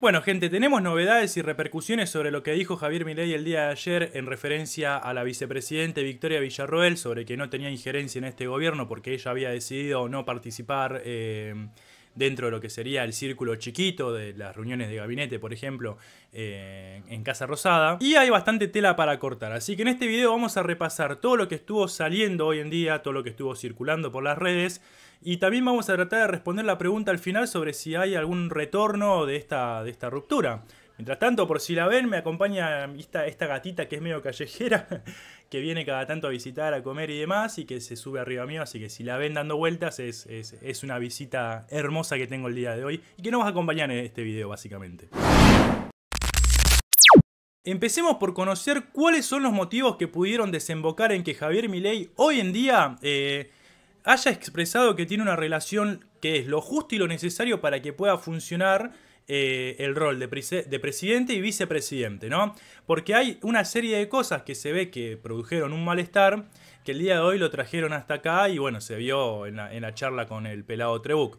Bueno, gente, tenemos novedades y repercusiones sobre lo que dijo Javier Milei el día de ayer en referencia a la vicepresidente Victoria Villarroel sobre que no tenía injerencia en este gobierno porque ella había decidido no participar eh, dentro de lo que sería el círculo chiquito de las reuniones de gabinete, por ejemplo, eh, en Casa Rosada. Y hay bastante tela para cortar, así que en este video vamos a repasar todo lo que estuvo saliendo hoy en día, todo lo que estuvo circulando por las redes. Y también vamos a tratar de responder la pregunta al final sobre si hay algún retorno de esta, de esta ruptura. Mientras tanto, por si la ven, me acompaña esta, esta gatita que es medio callejera que viene cada tanto a visitar, a comer y demás, y que se sube arriba mío. Así que si la ven dando vueltas, es, una visita hermosa que tengo el día de hoy y que nos va a acompañar en este video, básicamente. Empecemos por conocer cuáles son los motivos que pudieron desembocar en que Javier Milei hoy en día eh, haya expresado que tiene una relación que es lo justo y lo necesario para que pueda funcionar eh, el rol de, presidente y vicepresidente, ¿no? Porque hay una serie de cosas que se ve que produjeron un malestar, que el día de hoy lo trajeron hasta acá y bueno, se vio en la, charla con el pelado Trebuc.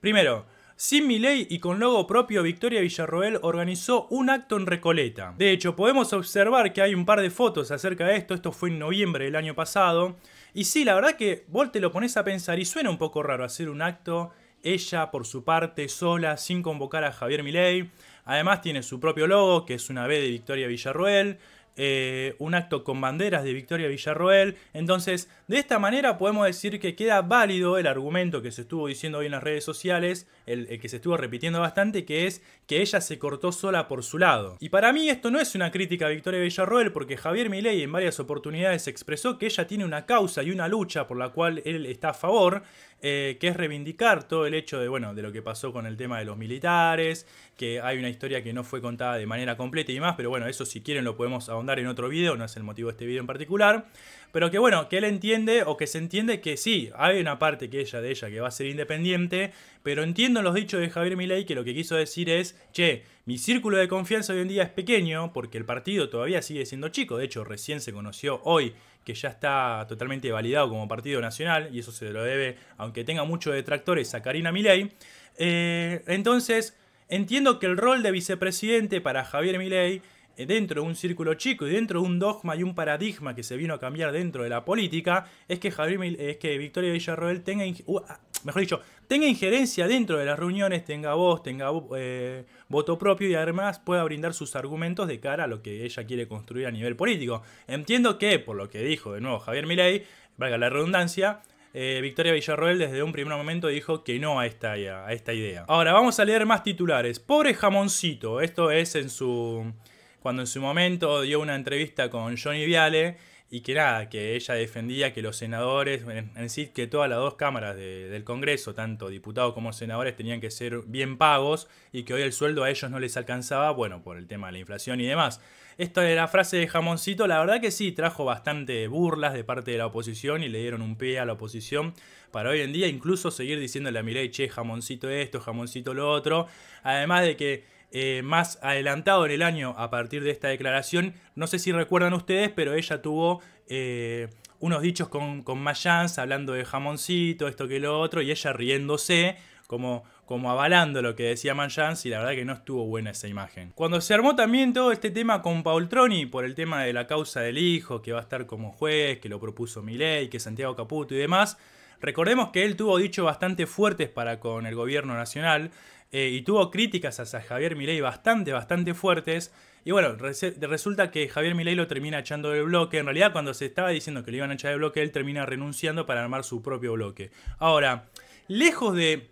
Primero, sin ley y con logo propio, Victoria Villarroel organizó un acto en Recoleta. De hecho, podemos observar que hay un par de fotos acerca de esto, esto fue en noviembre del año pasado. Y sí, la verdad que vos te lo pones a pensar y suena un poco raro hacer un acto ella por su parte sola, sin convocar a Javier Milei. Además tiene su propio logo, que es una B de Victoria Villarroel. Eh, un acto con banderas de Victoria Villarroel. Entonces, de esta manera podemos decir que queda válido el argumento que se estuvo diciendo hoy en las redes sociales, el, el, que se estuvo repitiendo bastante, que es que ella se cortó sola por su lado. Y para mí esto no es una crítica a Victoria Villarroel, porque Javier Milei en varias oportunidades expresó que ella tiene una causa y una lucha por la cual él está a favor, eh, que es reivindicar todo el hecho de, bueno, de lo que pasó con el tema de los militares, que hay una historia que no fue contada de manera completa y demás, pero bueno, eso si quieren lo podemos ahondar en otro video, no es el motivo de este video en particular pero que bueno, que él entiende o que se entiende que sí, hay una parte que ella de ella que va a ser independiente, pero entiendo los dichos de Javier Milei que lo que quiso decir es, che, mi círculo de confianza hoy en día es pequeño porque el partido todavía sigue siendo chico, de hecho recién se conoció hoy que ya está totalmente validado como partido nacional y eso se lo debe, aunque tenga muchos detractores, a Karina Milei. Eh, entonces, entiendo que el rol de vicepresidente para Javier Milei eh, dentro de un círculo chico y dentro de un dogma y un paradigma que se vino a cambiar dentro de la política, es que, Javier, es que Victoria Villarroel tenga, uh, ah, mejor dicho, tenga injerencia dentro de las reuniones, tenga voz, tenga eh, voto propio y además pueda brindar sus argumentos de cara a lo que ella quiere construir a nivel político. Entiendo que, por lo que dijo de nuevo Javier Milei, valga la redundancia, eh, Victoria Villarroel desde un primer momento dijo que no a esta, a esta idea. Ahora vamos a leer más titulares. Pobre jamoncito, esto es en su cuando en su momento dio una entrevista con Johnny Viale y que nada, que ella defendía que los senadores, en, decir que todas las dos cámaras del Congreso, tanto diputados como senadores, tenían que ser bien pagos y que hoy el sueldo a ellos no les alcanzaba, bueno, por el tema de la inflación y demás. Esta era la frase de Jamoncito, la verdad que sí, trajo bastante burlas de parte de la oposición y le dieron un pie a la oposición para hoy en día incluso seguir diciéndole a Mireille, che, Jamoncito esto, Jamoncito lo otro, además de que eh, más adelantado en el año a partir de esta declaración. No sé si recuerdan ustedes, pero ella tuvo eh, unos dichos con, con Mayans hablando de jamoncito, esto que lo otro, y ella riéndose. Como, como avalando lo que decía Mayans y la verdad que no estuvo buena esa imagen. Cuando se armó también todo este tema con Paul Troni, por el tema de la causa del hijo, que va a estar como juez, que lo propuso Milei, que Santiago Caputo y demás, Recordemos que él tuvo dichos bastante fuertes para con el gobierno nacional eh, y tuvo críticas hacia Javier Milei bastante, bastante fuertes. Y bueno, resulta que Javier Milei lo termina echando del bloque. En realidad, cuando se estaba diciendo que le iban a echar del bloque, él termina renunciando para armar su propio bloque. Ahora, lejos de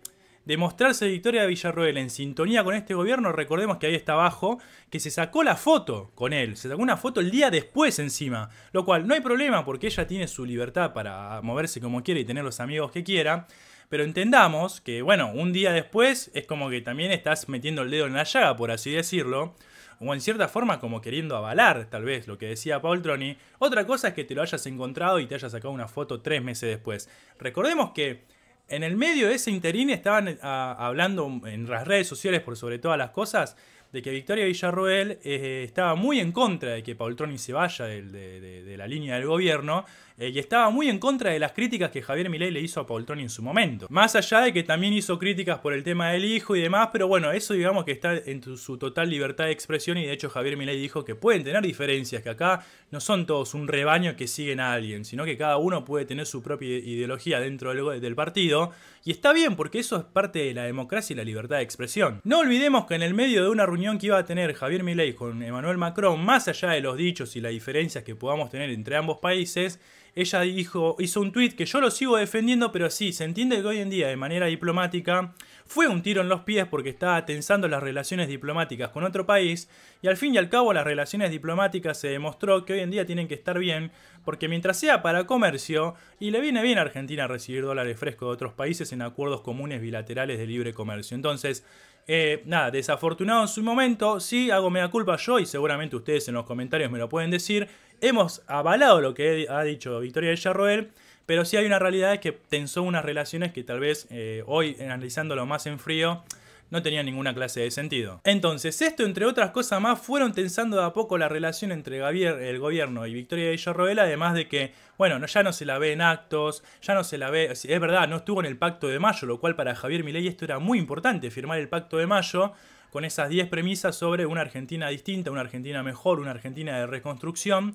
demostrarse Victoria de Villarroel en sintonía con este gobierno, recordemos que ahí está abajo, que se sacó la foto con él, se sacó una foto el día después encima, lo cual no hay problema porque ella tiene su libertad para moverse como quiera y tener los amigos que quiera. Pero entendamos que, bueno, un día después es como que también estás metiendo el dedo en la llaga, por así decirlo o en cierta forma como queriendo avalar tal vez lo que decía Paul Troni. Otra cosa es que te lo hayas encontrado y te hayas sacado una foto tres meses después. Recordemos que en el medio de ese interín estaban eh, hablando en las redes sociales, por sobre todas las cosas, de que Victoria Villarroel eh, estaba muy en contra de que Paultroni se vaya de, la línea del gobierno eh, y estaba muy en contra de las críticas que Javier Milei le hizo a Poltroni en su momento. Más allá de que también hizo críticas por el tema del hijo y demás, pero bueno, eso digamos que está en su total libertad de expresión y de hecho Javier Milei dijo que pueden tener diferencias, que acá no son todos un rebaño que siguen a alguien, sino que cada uno puede tener su propia ideología dentro del, partido y está bien porque eso es parte de la democracia y la libertad de expresión. No olvidemos que en el medio de una reunión que iba a tener Javier Milei con Emmanuel Macron, más allá de los dichos y las diferencias que podamos tener entre ambos países, ella dijo, hizo un tuit que yo lo sigo defendiendo, pero sí, se entiende que hoy en día de manera diplomática fue un tiro en los pies porque estaba tensando las relaciones diplomáticas con otro país y al fin y al cabo las relaciones diplomáticas se demostró que hoy en día tienen que estar bien porque mientras sea para comercio y le viene bien a Argentina recibir dólares frescos de otros países en acuerdos comunes bilaterales de libre comercio. Entonces, eh, nada, desafortunado en su momento, sí, hago mea culpa yo y seguramente ustedes en los comentarios me lo pueden decir hemos avalado lo que ha dicho Victoria de pero sí hay una realidad es que tensó unas relaciones que tal vez eh, hoy, analizándolo más en frío, no tenía ninguna clase de sentido. Entonces, esto, entre otras cosas más, fueron tensando de a poco la relación entre el gobierno y Victoria de Villarroel, además de que, bueno, ya no se la ve en actos, ya no se la ve, es verdad, no estuvo en el Pacto de Mayo, lo cual para Javier Milei esto era muy importante, firmar el Pacto de Mayo, con esas 10 premisas sobre una Argentina distinta, una Argentina mejor, una Argentina de reconstrucción.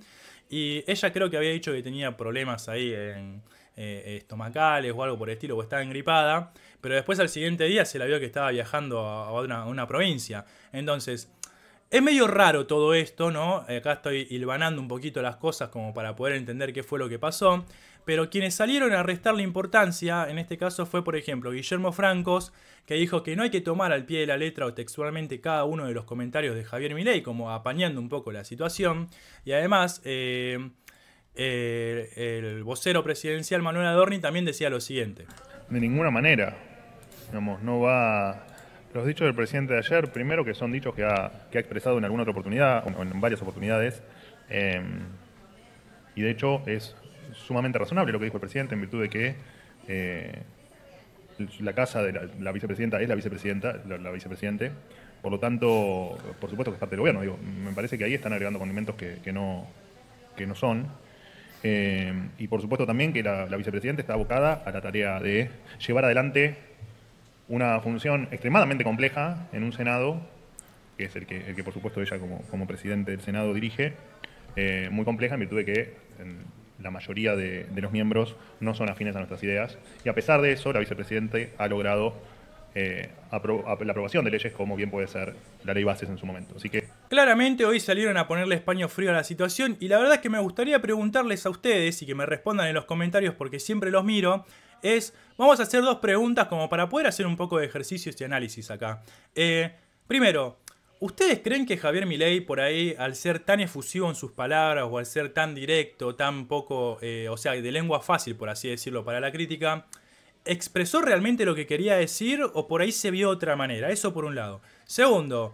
Y ella creo que había dicho que tenía problemas ahí en, eh, estomacales o algo por el estilo, o estaba engripada, pero después al siguiente día se la vio que estaba viajando a, a una provincia. Entonces, es medio raro todo esto, ¿no? Acá estoy hilvanando un poquito las cosas como para poder entender qué fue lo que pasó. Pero quienes salieron a restar la importancia, en este caso fue, por ejemplo, Guillermo Francos, que dijo que no hay que tomar al pie de la letra o textualmente cada uno de los comentarios de Javier Milei, como apañando un poco la situación. Y además, eh, eh, el vocero presidencial Manuel Adorni también decía lo siguiente. De ninguna manera. Digamos, no va los dichos del presidente de ayer, primero que son dichos que ha, expresado en alguna otra oportunidad, en varias oportunidades, eh, y de hecho es sumamente razonable lo que dijo el presidente en virtud de que eh, la casa de la, vicepresidenta es la vicepresidenta, la, vicepresidente, por lo tanto, por supuesto que es parte del gobierno. me parece que ahí están agregando condimentos que, que no, no son. Eh, y por supuesto también que la vicepresidenta está abocada a la tarea de llevar adelante una función extremadamente compleja en un Senado, que es el que, que por supuesto ella como, como presidente del Senado dirige, eh, muy compleja en virtud de que la mayoría de, los miembros no son afines a nuestras ideas. Y a pesar de eso, la vicepresidente ha logrado eh, la aprobación de leyes como bien puede ser la ley bases en su momento. Así que... Claramente hoy salieron a ponerle español frío a la situación y la verdad es que me gustaría preguntarles a ustedes y que me respondan en los comentarios porque siempre los miro es, vamos a hacer dos preguntas como para poder hacer un poco de ejercicio y análisis acá. Eh, primero, ¿ustedes creen que Javier Milei por ahí, al ser tan efusivo en sus palabras o al ser tan directo, tan poco, eh, o sea, de lengua fácil, por así decirlo, para la crítica, expresó realmente lo que quería decir o por ahí se vio otra manera? Eso por un lado. Segundo,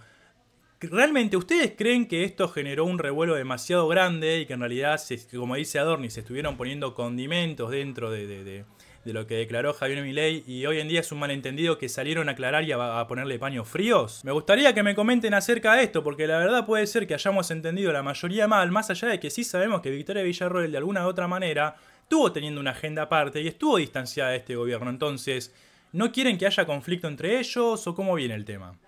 ¿Realmente ustedes creen que esto generó un revuelo demasiado grande y que en realidad, como dice Adorni, se estuvieron poniendo condimentos dentro de, de lo que declaró Javier Milei y hoy en día es un malentendido que salieron a aclarar y a, ponerle paños fríos? Me gustaría que me comenten acerca de esto, porque la verdad puede ser que hayamos entendido la mayoría mal, más allá de que sí sabemos que Victoria Villarroel de alguna u otra manera estuvo teniendo una agenda aparte y estuvo distanciada de este gobierno. Entonces, ¿no quieren que haya conflicto entre ellos o cómo viene el tema?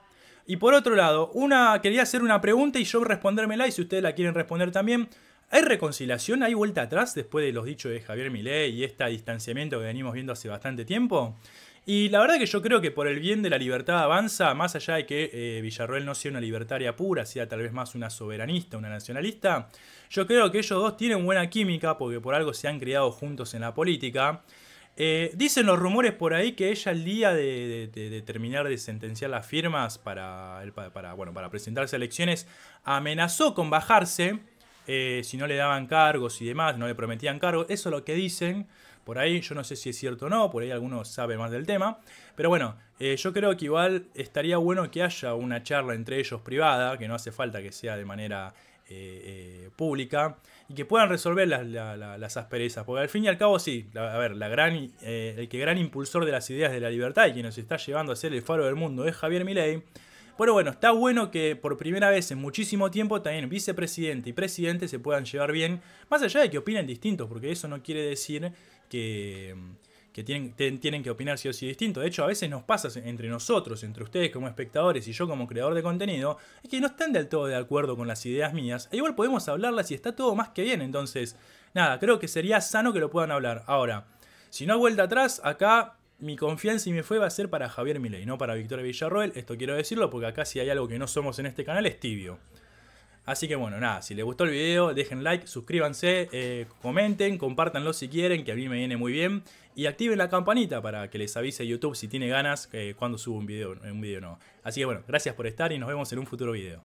Y por otro lado, una quería hacer una pregunta y yo respondérmela y si ustedes la quieren responder también, ¿Hay reconciliación? ¿Hay vuelta atrás después de los dichos de Javier Milei y este distanciamiento que venimos viendo hace bastante tiempo? Y la verdad que yo creo que por el bien de la libertad avanza, más allá de que eh, Villarroel no sea una libertaria pura, sea tal vez más una soberanista, una nacionalista, yo creo que ellos dos tienen buena química porque por algo se han criado juntos en la política. Eh, dicen los rumores por ahí que ella el día de, terminar de sentenciar las firmas para, bueno, para presentarse a elecciones amenazó con bajarse eh, si no le daban cargos y demás, no le prometían cargos. Eso es lo que dicen. Por ahí yo no sé si es cierto o no, por ahí algunos sabe más del tema. Pero bueno, eh, yo creo que igual estaría bueno que haya una charla entre ellos privada, que no hace falta que sea de manera eh, pública, y que puedan resolver las, asperezas. Porque al fin y al cabo sí, a ver, la gran, el que gran impulsor de las ideas de la libertad y quien nos está llevando a ser el faro del mundo es Javier Milei. Pero bueno, está bueno que por primera vez en muchísimo tiempo también vicepresidente y presidente se puedan llevar bien, más allá de que opinen distintos, porque eso no quiere decir que, tienen, que opinar sí o sí distinto. De hecho, a veces nos pasa entre nosotros, entre ustedes como espectadores y yo como creador de contenido, es que no están del todo de acuerdo con las ideas mías. E igual podemos hablarlas y está todo más que bien. Entonces, nada, creo que sería sano que lo puedan hablar. Ahora, si no hay vuelta atrás, acá mi confianza y mi fe va a ser para Javier Milei, no para Victoria Villarroel. Esto quiero decirlo porque acá si hay algo que no somos en este canal es tibio. Así que bueno, nada, si les gustó el video, dejen like, suscríbanse, eh, comenten, compartanlo si quieren, que a mí me viene muy bien. Y activen la campanita para que les avise YouTube si tiene ganas eh, cuando subo un video, un video nuevo. Así que bueno, gracias por estar y nos vemos en un futuro video.